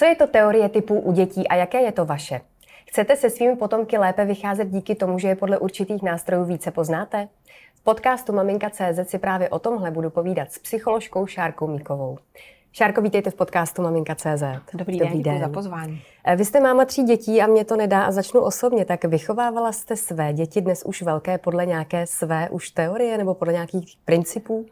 Co je to teorie typů u dětí a jaké je to vaše? Chcete se svými potomky lépe vycházet díky tomu, že je podle určitých nástrojů více poznáte? V podcastu Maminka.cz si právě o tomhle budu povídat s psycholožkou Šárkou Míkovou. Šárko, vítejte v podcastu Maminka.cz. Dobrý, Dobrý den, děkuji za pozvání. Eh, vy jste máma tří dětí a mě to nedá a začnu osobně. Tak vychovávala jste své děti dnes už velké podle nějaké své už teorie nebo podle nějakých principů?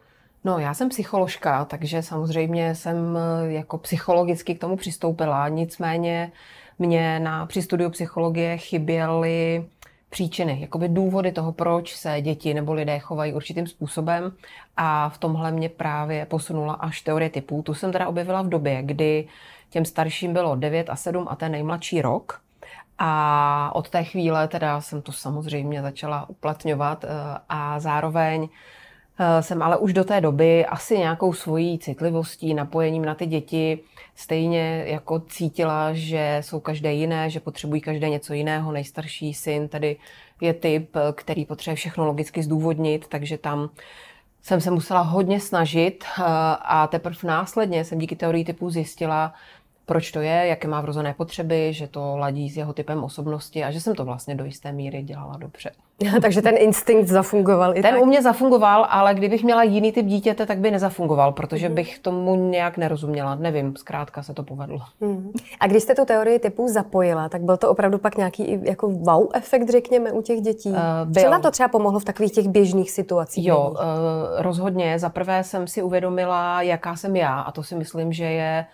No, já jsem psycholožka, takže samozřejmě jsem eh, jako psychologicky k tomu přistoupila. Nicméně mě na, při studiu psychologie chyběly příčiny, jakoby důvody toho, proč se děti nebo lidé chovají určitým způsobem a v tomhle mě právě posunula až teorie typů. Tu jsem teda objevila v době, kdy těm starším bylo 9 a 7 a ten nejmladší rok a od té chvíle teda jsem to samozřejmě začala uplatňovat eh, a zároveň Eh, jsem ale už do té doby asi nějakou svojí citlivostí, napojením na ty děti, stejně jako cítila, že jsou každé jiné, že potřebují každé něco jiného. Nejstarší syn tedy je typ, eh, který potřebuje všechno logicky zdůvodnit, takže tam jsem se musela hodně snažit eh, a teprve následně jsem díky teorii typů zjistila, proč to je, jaké má vrozené potřeby, že to ladí s jeho typem osobnosti a že jsem to vlastně do jisté míry dělala dobře. Takže ten instinkt zafungoval i Ten tak? u mě zafungoval, ale kdybych měla jiný typ dítěte, tak by nezafungoval, protože mm-hmm. bych tomu nějak nerozuměla. Nevím, zkrátka se to povedlo. Mm-hmm. A když jste tu teorii typu zapojila, tak byl to opravdu pak nějaký jako wow efekt, řekněme, u těch dětí? Uh, byl. Co vám to třeba pomohlo v takových těch běžných situacích? Jo, uh, rozhodně. Za prvé jsem si uvědomila, jaká jsem já a to si myslím, že je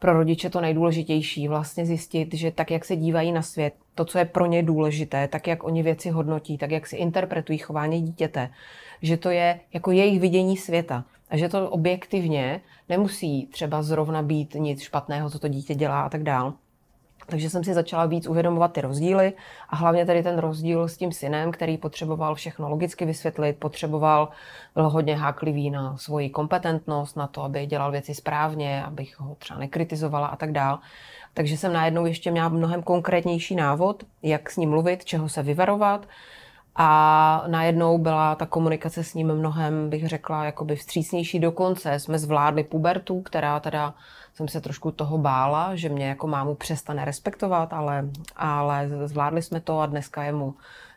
pro rodiče to nejdůležitější, vlastně zjistit, že tak, jak se dívají na svět, to, co je pro ně důležité, tak, jak oni věci hodnotí, tak, jak si interpretují chování dítěte, že to je jako jejich vidění světa a že to objektivně nemusí třeba zrovna být nic špatného, co to dítě dělá a tak dál, takže jsem si začala víc uvědomovat ty rozdíly a hlavně tady ten rozdíl s tím synem, který potřeboval všechno logicky vysvětlit, potřeboval, byl hodně háklivý na svoji kompetentnost, na to, aby dělal věci správně, abych ho třeba nekritizovala a tak dál. Takže jsem najednou ještě měla mnohem konkrétnější návod, jak s ním mluvit, čeho se vyvarovat, a najednou byla ta komunikace s ním mnohem, bych řekla, jakoby vstřícnější. Dokonce jsme zvládli pubertu, která teda jsem se trošku toho bála, že mě jako mámu přestane respektovat, ale, ale zvládli jsme to a dneska je mu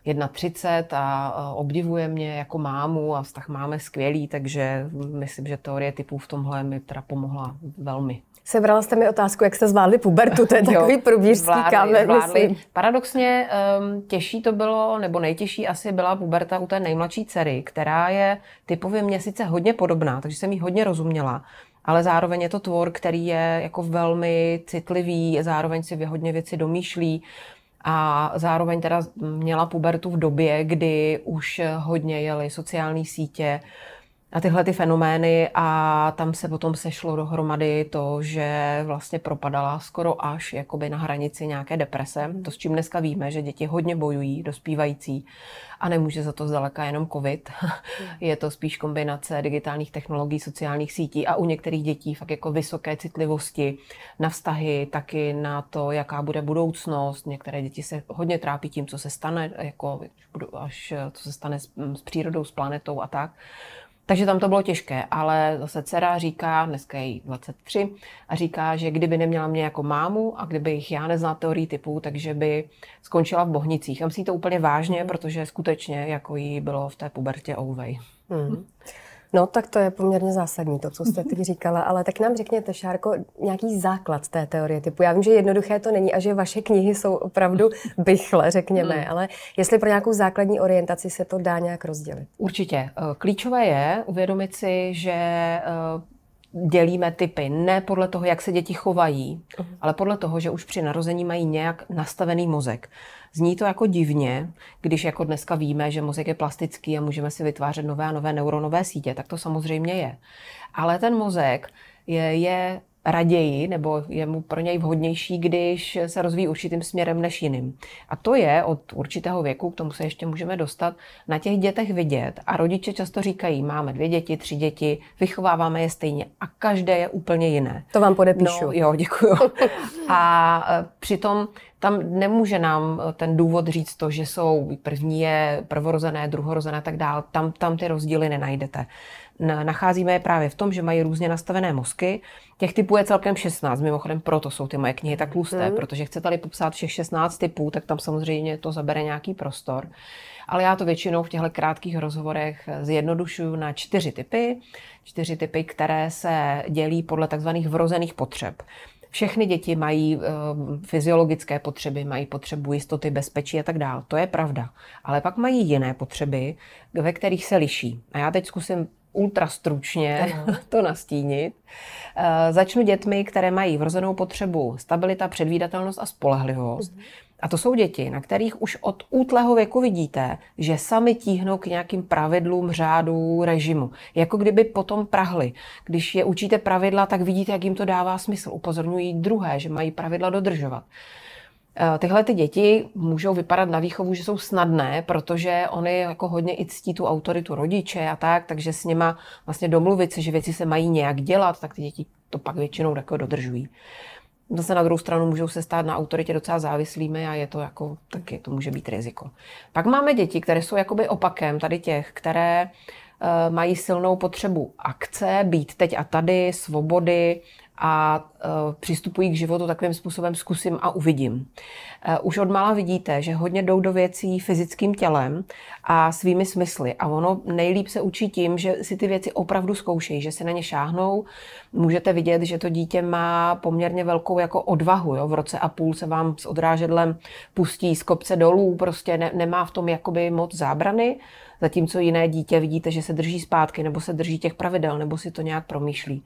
1,30 a obdivuje mě jako mámu a vztah máme skvělý, takže myslím, že teorie typů v tomhle mi teda pomohla velmi. Sebrala jste mi otázku, jak jste zvládli pubertu, to je takový probířský kámen, Paradoxně um, těžší to bylo, nebo nejtěžší asi byla puberta u té nejmladší dcery, která je typově mě sice hodně podobná, takže jsem jí hodně rozuměla, ale zároveň je to tvor, který je jako velmi citlivý, zároveň si vyhodně věci domýšlí a zároveň teda měla pubertu v době, kdy už hodně jeli sociální sítě, na tyhle ty fenomény a tam se potom sešlo dohromady to, že vlastně propadala skoro až jakoby na hranici nějaké deprese. To, s čím dneska víme, že děti hodně bojují, dospívající a nemůže za to zdaleka jenom covid. Hmm. Je to spíš kombinace digitálních technologií, sociálních sítí a u některých dětí fakt jako vysoké citlivosti na vztahy, taky na to, jaká bude budoucnost. Některé děti se hodně trápí tím, co se stane, jako až co se stane s, s přírodou, s planetou a tak. Takže tam to bylo těžké, ale zase dcera říká, dneska je jí 23, a říká, že kdyby neměla mě jako mámu a kdybych já neznala teorii typu, takže by skončila v Bohnicích. A myslí to úplně vážně, protože skutečně jako jí bylo v té pubertě ouvej. Oh, hmm. Hm. No, tak to je poměrně zásadní, to, co jste teď mhm. říkala, ale tak nám řekněte, Šárko, nějaký základ té teorie typu. Já vím, že jednoduché to není a že vaše knihy jsou opravdu bychle, řekněme, hmm. ale jestli pro nějakou základní orientaci se to dá nějak rozdělit. Určitě. Eh, klíčové je uvědomit si, že eh, dělíme typy ne podle toho, jak se děti chovají, mhm. ale podle toho, že už při narození mají nějak nastavený mozek. Zní to jako divně, když jako dneska víme, že mozek je plastický a můžeme si vytvářet nové a nové neuronové sítě, tak to samozřejmě je. Ale ten mozek je, je raději, nebo je mu pro něj vhodnější, když se rozvíjí určitým směrem než jiným. A to je od určitého věku, k tomu se ještě můžeme dostat, na těch dětech vidět. A rodiče často říkají, máme dvě děti, tři děti, vychováváme je stejně a každé je úplně jiné. To vám podepíšu. No, jo, děkuju. A e, přitom tam nemůže nám e, ten důvod říct to, že jsou první je prvorozené, druhorozené a tak dále. Tam, tam ty rozdíly nenajdete. Nacházíme je právě v tom, že mají různě nastavené mozky. Těch typů je celkem 16, mimochodem proto jsou ty moje knihy tak tlusté, hmm. protože chcete tady popsat všech 16 typů, tak tam samozřejmě to zabere nějaký prostor. Ale já to většinou v těchto krátkých rozhovorech zjednodušuju na čtyři typy. Čtyři typy, které se dělí podle takzvaných vrozených potřeb. Všechny děti mají e, fyziologické potřeby, mají potřebu jistoty, bezpečí a tak dále. To je pravda. Ale pak mají jiné potřeby, ve kterých se liší. A já teď zkusím Ultrastručně to nastínit. Eh, začnu dětmi, které mají vrozenou potřebu stabilita, předvídatelnost a spolehlivost. Mhm. A to jsou děti, na kterých už od útlého věku vidíte, že sami tíhnou k nějakým pravidlům, řádu, režimu. Jako kdyby potom prahli. Když je učíte pravidla, tak vidíte, jak jim to dává smysl. Upozorňují druhé, že mají pravidla dodržovat. Eh, tyhle ty děti můžou vypadat na výchovu, že jsou snadné, protože oni jako hodně i ctí tu autoritu rodiče a tak, takže s nima vlastně domluvit se, že věci se mají nějak dělat, tak ty děti to pak většinou jako dodržují. Zase na druhou stranu můžou se stát na autoritě docela závislými a je to jako, taky to může být riziko. Pak máme děti, které jsou jakoby opakem tady těch, které eh, mají silnou potřebu akce, být teď a tady, svobody, a e, přistupují k životu takovým způsobem zkusím a uvidím. E, už od mala vidíte, že hodně jdou do věcí fyzickým tělem a svými smysly. A ono nejlíp se učí tím, že si ty věci opravdu zkoušejí, že se na ně šáhnou. Můžete vidět, že to dítě má poměrně velkou jako odvahu. Jo? V roce a půl se vám s odrážedlem pustí z kopce dolů, prostě ne, nemá v tom jakoby moc zábrany, zatímco jiné dítě vidíte, že se drží zpátky, nebo se drží těch pravidel, nebo si to nějak promýšlí.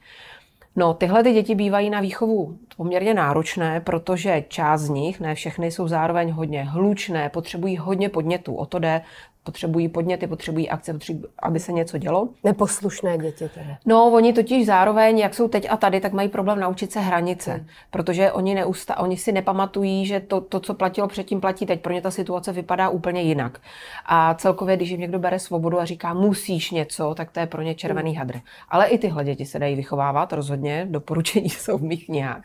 No, tyhle ty děti bývají na výchovu poměrně náročné, protože část z nich, ne všechny, jsou zároveň hodně hlučné, potřebují hodně podnětů. O to jde potřebují podněty, potřebují akce, potřebují, aby se něco dělo. Neposlušné děti tedy. No, oni totiž zároveň, jak jsou teď a tady, tak mají problém naučit se hranice, hmm. protože oni, neusta, oni si nepamatují, že to, to, co platilo předtím, platí teď. Pro ně ta situace vypadá úplně jinak. A celkově, když jim někdo bere svobodu a říká, musíš něco, tak to je pro ně červený hmm. hadr. Ale i tyhle děti se dají vychovávat, rozhodně, doporučení jsou v mých knihách.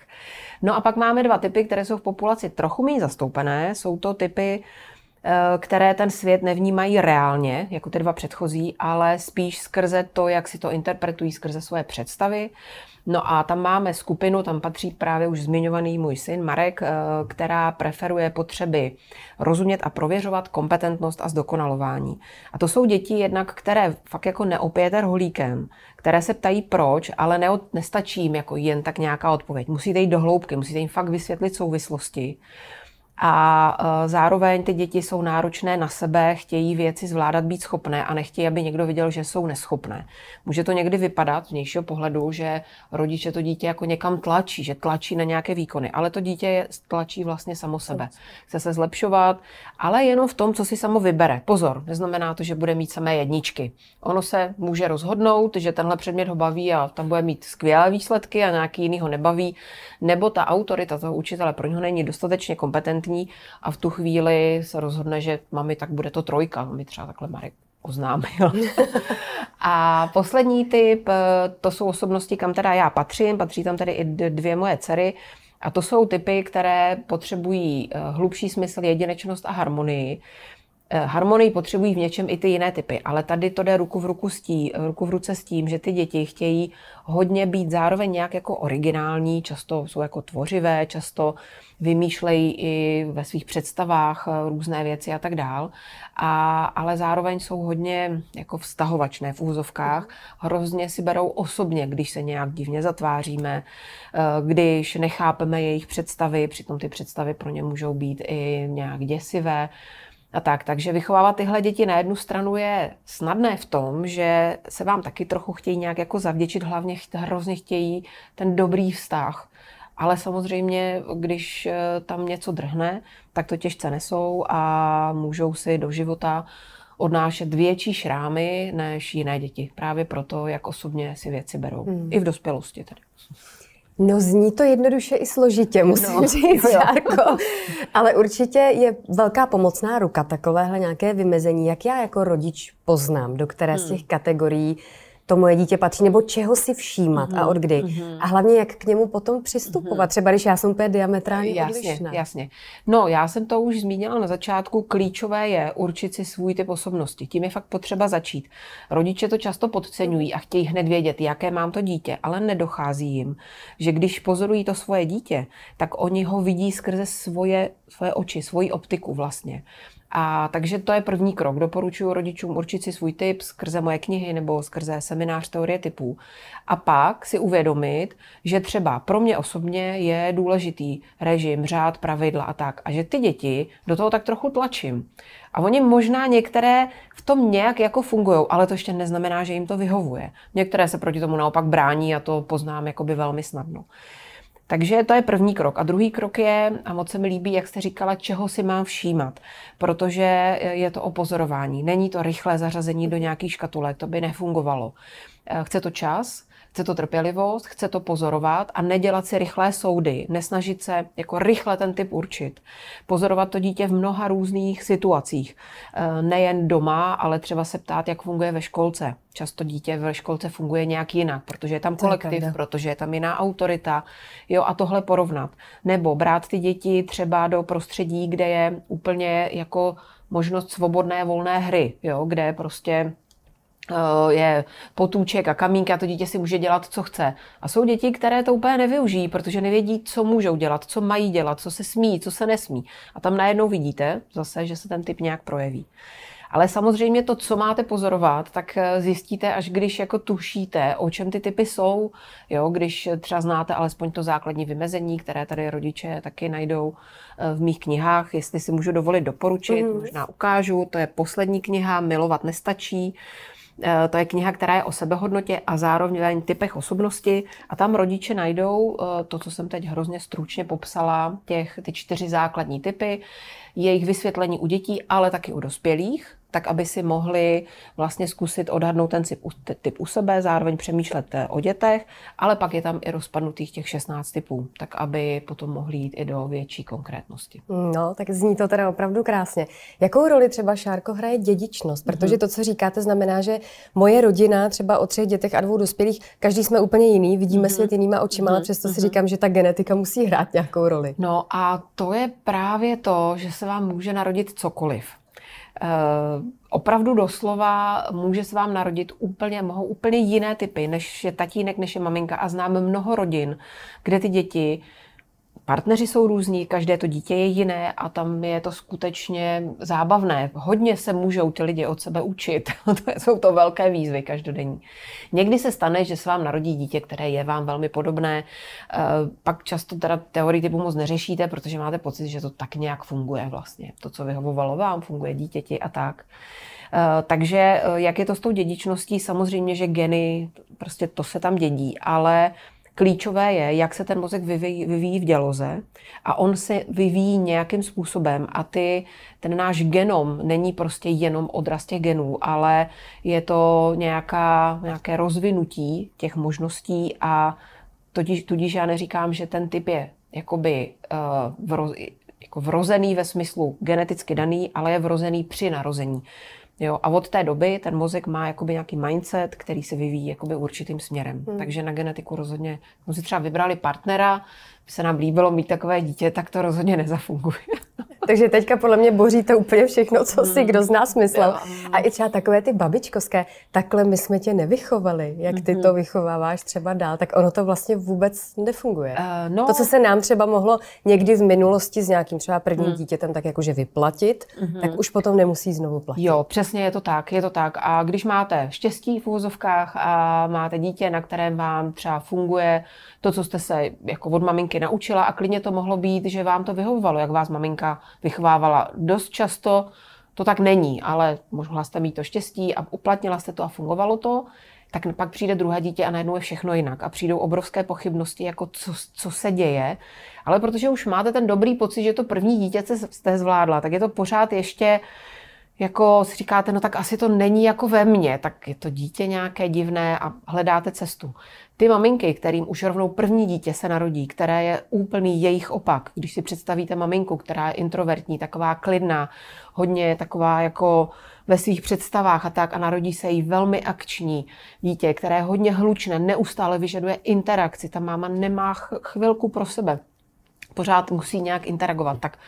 No a pak máme dva typy, které jsou v populaci trochu méně zastoupené. Jsou to typy Eh, které ten svět nevnímají reálně, jako ty dva předchozí, ale spíš skrze to, jak si to interpretují, skrze své představy. No a tam máme skupinu, tam patří právě už zmiňovaný můj syn Marek, eh, která preferuje potřeby rozumět a prověřovat kompetentnost a zdokonalování. A to jsou děti jednak, které fakt jako neopěte holíkem, které se ptají proč, ale ne, nestačí jim jako jen tak nějaká odpověď. Musíte jít do hloubky, musíte jim fakt vysvětlit souvislosti. A e, zároveň ty děti jsou náročné na sebe, chtějí věci zvládat, být schopné a nechtějí, aby někdo viděl, že jsou neschopné. Může to někdy vypadat z vnějšího pohledu, že rodiče to dítě jako někam tlačí, že tlačí na nějaké výkony, ale to dítě je, tlačí vlastně samo sebe. Chce se zlepšovat, ale jenom v tom, co si samo vybere. Pozor, neznamená to, že bude mít samé jedničky. Ono se může rozhodnout, že tenhle předmět ho baví a tam bude mít skvělé výsledky a nějaký jiný ho nebaví, nebo ta autorita toho učitele pro něho není dostatečně kompetentní nervózní a v tu chvíli se rozhodne, že mami, tak bude to trojka. Mi třeba takhle Marek oznámil. a poslední typ, to jsou osobnosti, kam teda já patřím, patří tam tady i dvě moje dcery, a to jsou typy, které potřebují eh, hlubší smysl, jedinečnost a harmonii. Eh, harmonii potřebují v něčem i ty jiné typy, ale tady to jde ruku v, ruku, s tím, ruku v ruce s tím, že ty děti chtějí hodně být zároveň nějak jako originální, často jsou jako tvořivé, často vymýšlejí i ve svých představách eh, různé věci a tak dál, a, ale zároveň jsou hodně jako vztahovačné v úzovkách, hrozně si berou osobně, když se nějak divně zatváříme, eh, když nechápeme jejich představy, přitom ty představy pro ně můžou být i nějak děsivé, a tak. Takže vychovávat tyhle děti na jednu stranu je snadné v tom, že se vám taky trochu chtějí nějak jako zavděčit, hlavně hrozně chtějí ten dobrý vztah. Ale samozřejmě, když eh, tam něco drhne, tak to těžce nesou a můžou si do života odnášet větší šrámy než jiné děti. Právě proto, jak osobně si věci berou. Hmm. I v dospělosti tedy. No zní to jednoduše i složitě, no, musím no, říct, jo, jo. Ale určitě je velká pomocná ruka takovéhle nějaké vymezení, jak já jako rodič poznám, do které hmm. z těch kategorií to moje dítě patří, nebo čeho si všímat mm-hmm. a mhm, od kdy. Mm-hmm. A hlavně, jak k němu potom přistupovat, mm-hmm. třeba když já jsem úplně diametrálně jasně, odlišná. Jasně, No, já jsem to už zmínila na začátku, klíčové je určit si svůj typ osobnosti. Tím je fakt potřeba začít. Rodiče to často podceňují a chtějí hned vědět, jaké mám to dítě, ale nedochází jim, že když pozorují to svoje dítě, tak oni ho vidí skrze svoje, svoje oči, svoji optiku vlastně. A takže to je první krok. Doporučuji rodičům určit si svůj typ skrze moje knihy nebo skrze seminář teorie typů. A pak si uvědomit, že třeba pro mě osobně je důležitý režim, řád, pravidla a tak. A že ty děti do toho tak trochu tlačím. A oni možná některé v tom nějak jako fungují, ale to ještě neznamená, že jim to vyhovuje. Některé se proti tomu naopak brání a to poznám jakoby velmi snadno. Takže to je první krok. A druhý krok je, a moc se mi líbí, jak jste říkala, čeho si mám všímat, protože je to opozorování. Není to rychlé zařazení do nějaké škatule, to by nefungovalo. Eh, chce to čas, chce to trpělivost, chce to pozorovat a nedělat si rychlé soudy, nesnažit se jako rychle ten typ určit. Pozorovat to dítě v mnoha různých situacích. Eh, nejen doma, ale třeba se ptát, jak funguje ve školce. Často dítě ve školce funguje nějak jinak, protože je tam kolektiv, protože je tam jiná autorita. Jo, a tohle porovnat. Nebo brát ty děti třeba do prostředí, kde je úplně jako možnost svobodné volné hry, jo, kde prostě Eh, je potůček a kamínka, to dítě si může dělat, co chce. A jsou děti, které to úplně nevyužijí, protože nevědí, co můžou dělat, co mají dělat, co se smí, co se nesmí. A tam najednou vidíte zase, že se ten typ nějak projeví. Ale samozřejmě to, co máte pozorovat, tak eh, zjistíte, až když jako tušíte, o čem ty typy jsou, jo, když eh, třeba znáte alespoň to základní vymezení, které tady rodiče taky najdou v mých knihách, jestli si můžu dovolit doporučit, mm. možná ukážu, to je poslední kniha, milovat nestačí, Eh, to je kniha, která je o sebehodnotě a zároveň typech osobnosti a tam rodiče najdou eh, to, co jsem teď hrozně stručně popsala, těch, ty čtyři základní typy, jejich vysvětlení u dětí, ale taky u dospělých, tak aby si mohli vlastně zkusit odhadnout ten typ, u sebe, zároveň přemýšlet eh, o dětech, ale pak je tam i rozpadnutých těch 16 typů, tak aby potom mohli jít i do větší konkrétnosti. Mm, no, tak zní to teda opravdu krásně. Jakou roli třeba Šárko hraje dědičnost? Protože mhm. to, co říkáte, znamená, že moje rodina třeba o třech dětech a dvou dospělých, každý jsme úplně jiný, vidíme mhm. svět jinýma očima, ale mhm. přesto si říkám, že ta genetika musí hrát nějakou roli. No a to je právě to, že se vám může narodit cokoliv. Eh, opravdu doslova může se vám narodit úplně, mohou úplně jiné typy, než je tatínek, než je maminka. A znám mnoho rodin, kde ty děti partneři jsou různí, každé to dítě je jiné a tam je to skutečně zábavné. Hodně se můžou ty lidi od sebe učit. to jsou to velké výzvy každodenní. Někdy se stane, že se vám narodí dítě, které je vám velmi podobné. Eh, pak často teda teorii typu moc neřešíte, protože máte pocit, že to tak nějak funguje vlastně. To, co vyhovovalo vám, funguje dítěti a tak. Eh, takže eh, jak je to s tou dědičností? Samozřejmě, že geny, prostě to se tam dědí, ale Klíčové je, jak se ten mozek vyvíjí, vyvíjí v děloze a on se vyvíjí nějakým způsobem a ty, ten náš genom není prostě jenom odraz těch genů, ale je to nějaká, nějaké rozvinutí těch možností a tudíž, tudíž já neříkám, že ten typ je jakoby uh, eh, vro, jako vrozený ve smyslu geneticky daný, ale je vrozený při narození. Jo, a od té doby ten mozek má jakoby nějaký mindset, který se vyvíjí jakoby určitým směrem. Hmm. Takže na genetiku rozhodně, když no si třeba vybrali partnera, by se nám líbilo mít takové dítě, tak to rozhodně nezafunguje. Takže teďka podle mě boříte úplně všechno, co si hmm. kdo z nás myslel. Hmm. A i třeba takové ty babičkovské, takhle my jsme tě nevychovali, jak ty to mhm. vychováváš třeba dál, tak ono to vlastně vůbec nefunguje. Uh, no. To, co se nám třeba mohlo někdy v minulosti s nějakým třeba prvním uh. dítětem tak jakože vyplatit, uh-huh. tak už potom nemusí znovu platit. Jo, přesně je to tak, je to tak. A když máte štěstí v úzovkách a máte dítě, na kterém vám třeba funguje to, co jste se jako od maminky naučila a klidně to mohlo být, že vám to vyhovovalo, jak vás maminka vychovávala dost často. To tak není, ale mohla jste mít to štěstí a uplatnila jste to a fungovalo to tak pak přijde druhé dítě a najednou je všechno jinak. A přijdou obrovské pochybnosti, jako co, co se děje. Ale protože už máte ten dobrý pocit, že to první dítě jste zvládla, tak je to pořád ještě, jako si říkáte, no tak asi to není jako ve mně, tak je to dítě nějaké divné a hledáte cestu. Ty maminky, kterým už rovnou první dítě se narodí, které je úplný jejich opak, když si představíte maminku, která je introvertní, taková klidná, hodně taková jako ve svých představách a tak a narodí se jí velmi akční dítě, které je hodně hlučné, neustále vyžaduje interakci, ta máma nemá chvilku pro sebe, pořád musí nějak interagovat, tak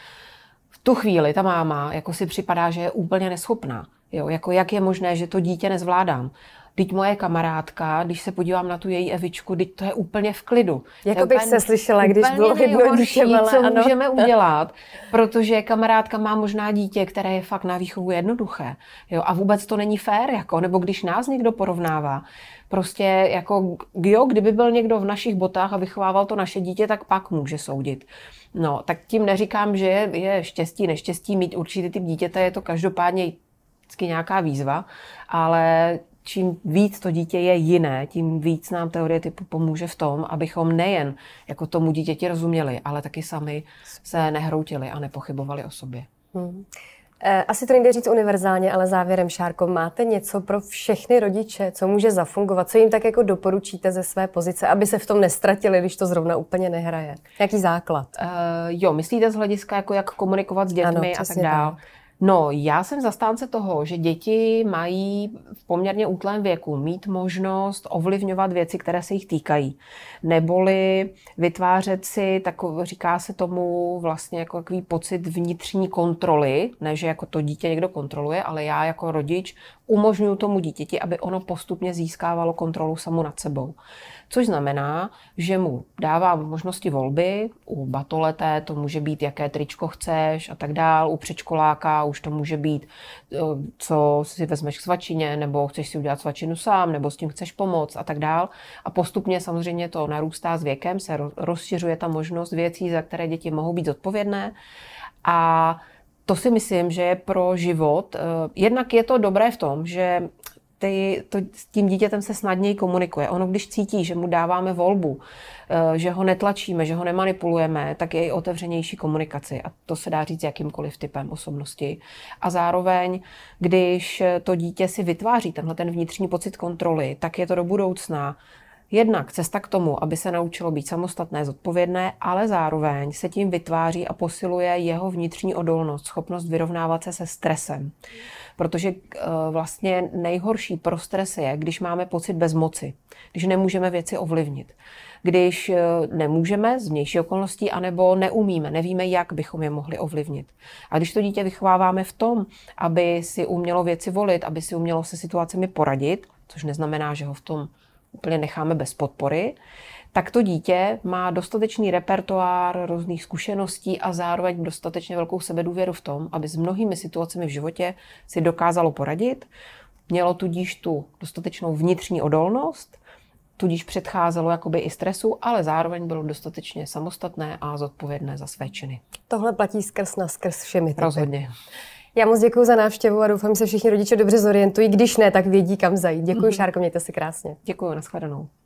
v tu chvíli ta máma jako si připadá, že je úplně neschopná. Jo, jako jak je možné, že to dítě nezvládám. Teď moje kamarádka, když se podívám na tu její Evičku, teď to je úplně v klidu. Jako bych úplně, se slyšela, když bylo jednoduše, co ano. můžeme udělat, protože kamarádka má možná dítě, které je fakt na výchovu jednoduché. Jo? A vůbec to není fér, jako, nebo když nás někdo porovnává, prostě jako, jo, kdyby byl někdo v našich botách a vychovával to naše dítě, tak pak může soudit. No, tak tím neříkám, že je, je štěstí, neštěstí mít určitý typ dítěte, je to každopádně nějaká výzva, ale čím víc to dítě je jiné, tím víc nám teorie typu pomůže v tom, abychom nejen jako tomu dítěti rozuměli, ale taky sami se nehroutili a nepochybovali o sobě. Hmm. Eh, asi to nejde říct univerzálně, ale závěrem, Šárko, máte něco pro všechny rodiče, co může zafungovat, co jim tak jako doporučíte ze své pozice, aby se v tom nestratili, když to zrovna úplně nehraje? Jaký základ? Uh, jo, myslíte z hlediska, jako jak komunikovat s dětmi ano, a tak dále. Tak. No, já jsem zastánce toho, že děti mají v poměrně útlém věku mít možnost ovlivňovat věci, které se jich týkají. Neboli vytvářet si, takový, říká se tomu vlastně jako takový pocit vnitřní kontroly, ne že jako to dítě někdo kontroluje, ale já jako rodič umožňuji tomu dítěti, aby ono postupně získávalo kontrolu samo nad sebou což znamená, že mu dávám možnosti volby. U batoleté to může být, jaké tričko chceš a tak dál. U předškoláka už to může být, eh, co si vezmeš k svačině, nebo chceš si udělat svačinu sám, nebo s tím chceš pomoct a tak dál. A postupně samozřejmě to narůstá s věkem, se rozšiřuje ta možnost věcí, za které děti mohou být zodpovědné. A to si myslím, že je pro život. Eh, jednak je to dobré v tom, že ty, to, s tím dítětem se snadněji komunikuje. Ono, když cítí, že mu dáváme volbu, eh, že ho netlačíme, že ho nemanipulujeme, tak je i otevřenější komunikaci. A to se dá říct jakýmkoliv typem osobnosti. A zároveň, když to dítě si vytváří tenhle ten vnitřní pocit kontroly, tak je to do budoucna Jednak cesta k tomu, aby se naučilo být samostatné, zodpovědné, ale zároveň se tím vytváří a posiluje jeho vnitřní odolnost, schopnost vyrovnávat se se stresem. Protože eh, vlastně nejhorší pro stres je, když máme pocit bezmoci, když nemůžeme věci ovlivnit. Když eh, nemůžeme z vnější okolností, anebo neumíme, nevíme, jak bychom je mohli ovlivnit. A když to dítě vychováváme v tom, aby si umělo věci volit, aby si umělo se situacemi poradit, což neznamená, že ho v tom úplně necháme bez podpory, tak to dítě má dostatečný repertoár různých zkušeností a zároveň dostatečně velkou sebedůvěru v tom, aby s mnohými situacemi v životě si dokázalo poradit, mělo tudíž tu dostatečnou vnitřní odolnost, tudíž předcházelo jakoby i stresu, ale zároveň bylo dostatečně samostatné a zodpovědné za své činy. Tohle platí skrz na skrz všemi typy. Rozhodně. Já moc děkuji za návštěvu a doufám, že se všichni rodiče dobře zorientují. Když ne, tak vědí, kam zajít. Děkuji, mm-hmm. Šárko, mějte se krásně. Děkuji, nashledanou.